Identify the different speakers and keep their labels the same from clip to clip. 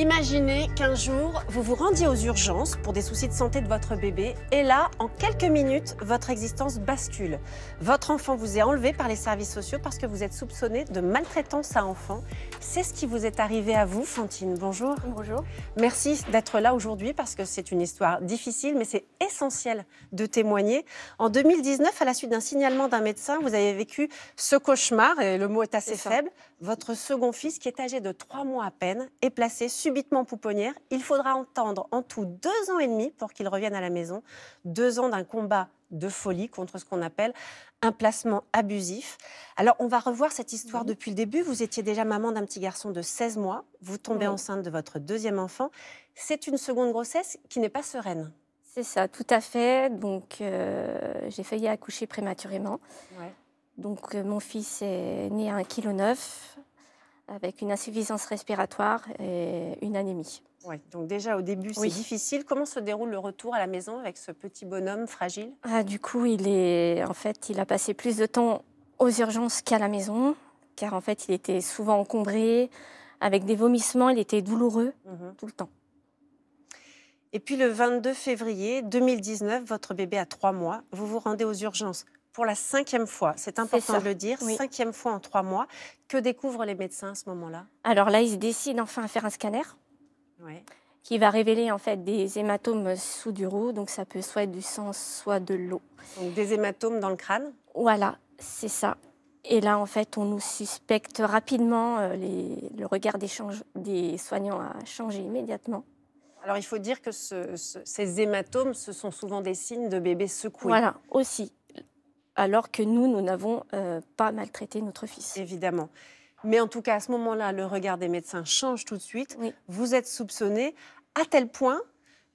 Speaker 1: Imaginez qu'un jour, vous vous rendiez aux urgences pour des soucis de santé de votre bébé et là, en quelques minutes, votre existence bascule. Votre enfant vous est enlevé par les services sociaux parce que vous êtes soupçonné de maltraitance à enfant. C'est ce qui vous est arrivé à vous, Fantine. Bonjour. Bonjour. Merci d'être là aujourd'hui parce que c'est une histoire difficile, mais c'est essentiel de témoigner. En 2019, à la suite d'un signalement d'un médecin, vous avez vécu ce cauchemar, et le mot est assez faible, votre second fils qui est âgé de trois mois à peine est placé sur subitement pouponnière. Il faudra entendre en tout deux ans et demi pour qu'il revienne à la maison. Deux ans d'un combat de folie contre ce qu'on appelle un placement abusif. Alors, on va revoir cette histoire mhm. depuis le début. Vous étiez déjà maman d'un petit garçon de 16 mois. Vous tombez enceinte de votre deuxième enfant. C'est une seconde grossesse qui n'est pas sereine. C'est ça, tout à
Speaker 2: fait. Donc, euh, j'ai failli accoucher prématurément. Donc, euh, mon fils est né à 1,9 kg avec une insuffisance respiratoire et une anémie.
Speaker 1: donc déjà au début, c'est difficile. Comment se déroule le retour à la maison avec ce petit bonhomme fragile
Speaker 2: ah, Du coup, il est en fait, il a passé plus de temps aux urgences qu'à la maison, car en fait, il était souvent encombré, avec des vomissements, il était douloureux mhm. tout le temps.
Speaker 1: Et puis le 22 février 2019, votre bébé a trois mois, vous vous rendez aux urgences pour la cinquième fois, c'est important de le dire, cinquième fois en trois mois. Que découvrent les médecins à ce moment-là
Speaker 2: Alors là, ils décident enfin à faire un scanner. qui va révéler en fait des hématomes roux. donc ça peut soit être du sang, soit de l'eau. Donc des hématomes dans le crâne Voilà, c'est ça. Et là, en fait, on nous suspecte rapidement, euh, le regard des, des, soignants a changé immédiatement.
Speaker 1: Alors, il faut dire que ces hématomes, ce sont souvent des signes de bébés secoués. Voilà, aussi alors que nous, nous n'avons euh, pas maltraité notre fils. Évidemment. Mais en tout cas, à ce moment-là, le regard des médecins change tout de suite. Vous êtes soupçonné à tel point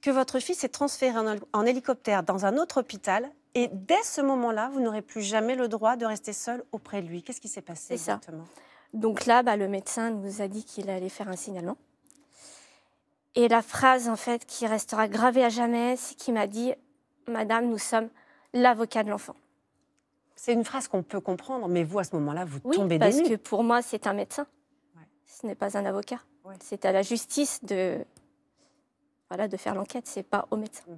Speaker 1: que votre fils est transféré en hélicoptère dans un autre hôpital. Et dès ce moment-là, vous n'aurez plus jamais le droit de rester seul auprès de lui. Qu'est-ce qui s'est passé exactement Donc là, bah, le médecin nous a dit qu'il allait faire un signalement.
Speaker 2: Et la phrase, en fait, qui restera gravée à jamais, c'est qu'il m'a dit Madame, nous sommes l'avocat de l'enfant.
Speaker 1: C'est une phrase qu'on peut comprendre, mais vous, à ce moment-là, vous tombez des parce que
Speaker 2: pour moi, c'est un médecin. Ce n'est pas un avocat. C'est à la justice de, voilà, de faire l'enquête,
Speaker 1: ce n'est pas au médecin. Mhm.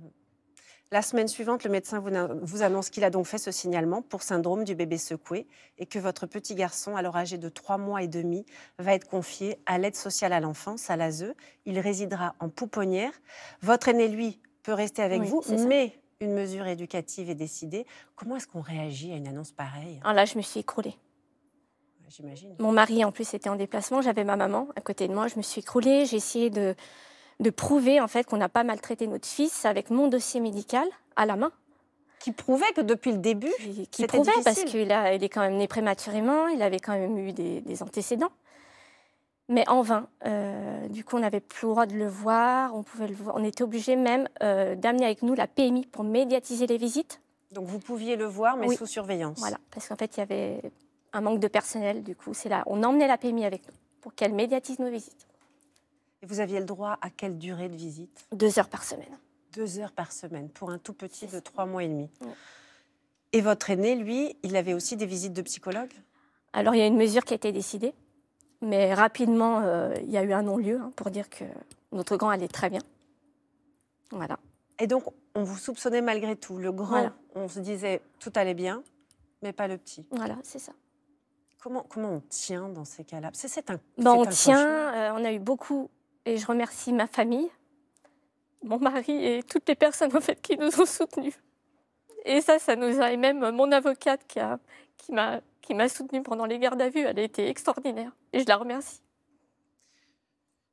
Speaker 1: La semaine suivante, le médecin vous annonce qu'il a donc fait ce signalement pour syndrome du bébé secoué et que votre petit garçon, alors âgé de trois mois et demi, va être confié à l'aide sociale à l'enfance, à l'ASE. Il résidera en pouponnière. Votre aîné, lui, peut rester avec vous, mais une mesure éducative est décidée. Comment est-ce qu'on réagit à une annonce pareille ah Là, je me suis écroulée. J'imagine. Mon mari,
Speaker 2: en plus, était en déplacement. J'avais ma maman à côté de moi. Je me suis écroulée. J'ai essayé de, prouver, en fait, qu'on n'a pas maltraité notre fils avec mon dossier médical à la main. Qui prouvait que depuis le début, qui, prouvait parce qu'il il est quand même né prématurément. Il avait quand même eu des antécédents mais en vain. Euh, du coup, on n'avait plus le droit de le voir, on, pouvait le voir. on était obligé même euh, d'amener avec nous la PMI pour médiatiser les visites.
Speaker 1: Donc vous pouviez le voir, mais sous surveillance. Voilà,
Speaker 2: parce qu'en fait, il y avait un manque de personnel, du coup, c'est là. On emmenait la PMI avec nous pour qu'elle médiatise nos visites.
Speaker 1: Et vous aviez le droit à quelle durée de visite Deux heures par semaine. Deux heures par semaine, pour un tout petit de trois mois et demi. Et votre aîné, lui, il avait aussi des visites de psychologue
Speaker 2: Alors, il y a une mesure
Speaker 1: qui a été décidée
Speaker 2: mais rapidement, euh, il y a eu un non-lieu hein, pour dire que notre grand allait très bien.
Speaker 1: Voilà. Et donc, on vous soupçonnait malgré tout. Le grand, on se disait tout allait bien, mais pas le petit. Voilà, c'est ça. Comment, comment on tient dans ces cas-là C'est un. Bah, on tient, euh, on a eu beaucoup,
Speaker 2: et je remercie ma famille, mon mari et toutes les personnes en fait, qui nous ont soutenus. Et ça, ça nous a. Et même mon avocate qui a, qui m'a, soutenue pendant les gardes à vue. Elle a été extraordinaire et je la remercie.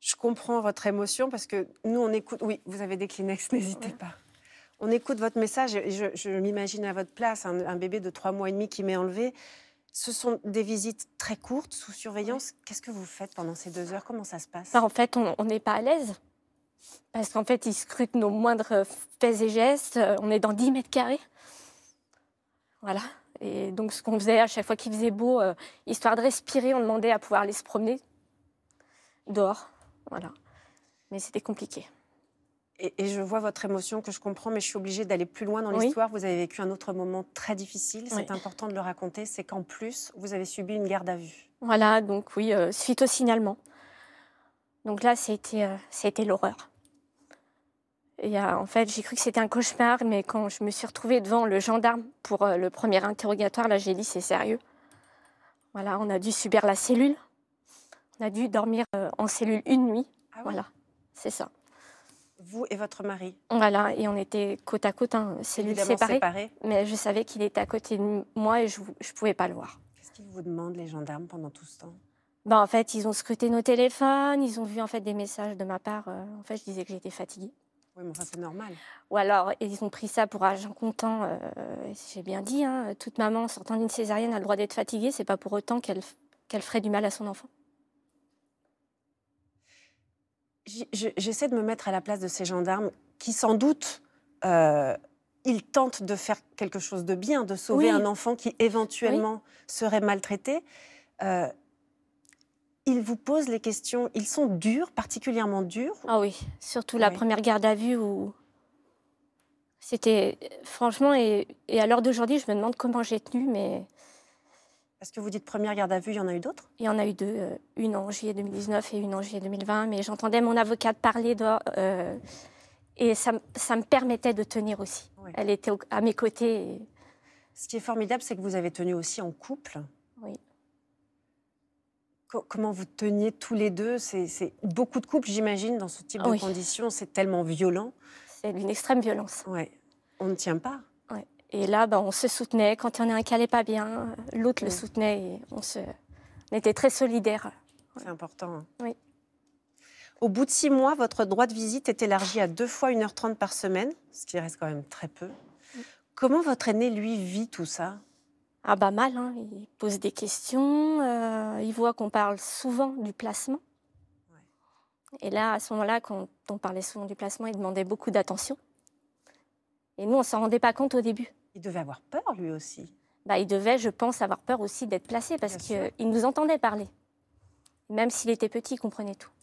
Speaker 1: Je comprends votre émotion parce que nous, on écoute. Oui, vous avez des Kleenex, n'hésitez pas. On écoute votre message et je, m'imagine à votre place un, bébé de trois mois et demi qui m'est enlevé. Ce sont des visites très courtes, sous surveillance. Qu'est-ce que vous faites pendant ces deux heures Comment ça se passe bah,
Speaker 2: En fait, on n'est pas à l'aise. Parce qu'en fait, ils scrutent nos moindres faits et gestes. Euh, on est dans 10 mètres carrés. Voilà. Et donc, ce qu'on faisait à chaque fois qu'il faisait beau, euh, histoire de respirer, on demandait à pouvoir aller se promener dehors. Voilà. Mais c'était compliqué.
Speaker 1: Et, je vois votre émotion que je comprends, mais je suis obligée d'aller plus loin dans l'histoire. Vous avez vécu un autre moment très difficile. C'est important de le raconter. C'est qu'en plus, vous avez subi une garde à vue.
Speaker 2: Voilà, donc oui, euh, suite au signalement. Donc là, c'était euh, été l'horreur. Euh, en fait, j'ai cru que c'était un cauchemar, mais quand je me suis retrouvée devant le gendarme pour euh, le premier interrogatoire, là, j'ai dit c'est sérieux. Voilà, on a dû subir la cellule. On a dû dormir euh, en cellule une nuit. Ah voilà, c'est ça.
Speaker 1: Vous et votre mari
Speaker 2: Voilà, et on était côte à côte, hein, cellule Mais je savais qu'il était à côté de moi et je ne pouvais pas le voir.
Speaker 1: Qu'est-ce qu'ils vous demandent, les gendarmes, pendant tout ce temps
Speaker 2: ben, en fait, ils ont scruté nos téléphones, ils ont vu en fait des messages de ma part. en fait, je disais que j'étais fatiguée
Speaker 1: oui, mais ça c'est normal.
Speaker 2: Ou alors, ils ont pris ça pour agent comptant, euh, j'ai bien dit. Hein. toute maman sortant d'une césarienne a le droit d'être fatiguée, c'est pas pour autant qu'elle qu'elle ferait du mal à son enfant.
Speaker 1: J'essaie de me mettre à la place de ces gendarmes qui, sans doute, euh, ils tentent de faire quelque chose de bien, de sauver un enfant qui éventuellement serait maltraité. Euh, ils vous posent les questions. Ils sont durs, particulièrement durs.
Speaker 2: Ah oui, surtout la première garde à vue où c'était franchement et, à l'heure d'aujourd'hui, je me demande comment j'ai tenu, mais. Parce que vous dites première garde à vue, il y en a eu d'autres Il y en a eu deux, euh, une en juillet 2019 et une en juillet 2020. Mais j'entendais mon avocate parler euh, et ça, ça, me permettait de tenir aussi. Elle
Speaker 1: était à mes côtés. Ce qui est formidable, c'est que vous avez tenu aussi en couple. Oui comment vous teniez tous les deux C'est beaucoup de couples, j'imagine, dans ce type de conditions. C'est tellement violent. C'est d'une extrême violence. Ouais. On ne
Speaker 2: tient pas. Ouais. Et là, ben, on se soutenait. Quand il y en a un qui n'allait pas bien, l'autre le mm. soutenait et
Speaker 1: on, se... on était très solidaires. C'est important. Hein. Oui. Au bout de six mois, votre droit de visite est élargi à deux fois 1h30 par semaine, ce qui reste quand même très peu. Mm. Comment votre aîné, lui, vit tout ça ah bah mal, hein, il pose des
Speaker 2: questions, euh, il voit qu'on parle souvent du placement. Et là, à ce moment-là, quand on parlait souvent du placement, il demandait beaucoup d'attention. Et nous, on ne s'en rendait pas compte au début.
Speaker 1: Il devait avoir peur, lui aussi.
Speaker 2: Bah, il devait, je pense, avoir peur aussi d'être placé parce qu'il nous entendait parler. Même s'il était petit, il comprenait tout.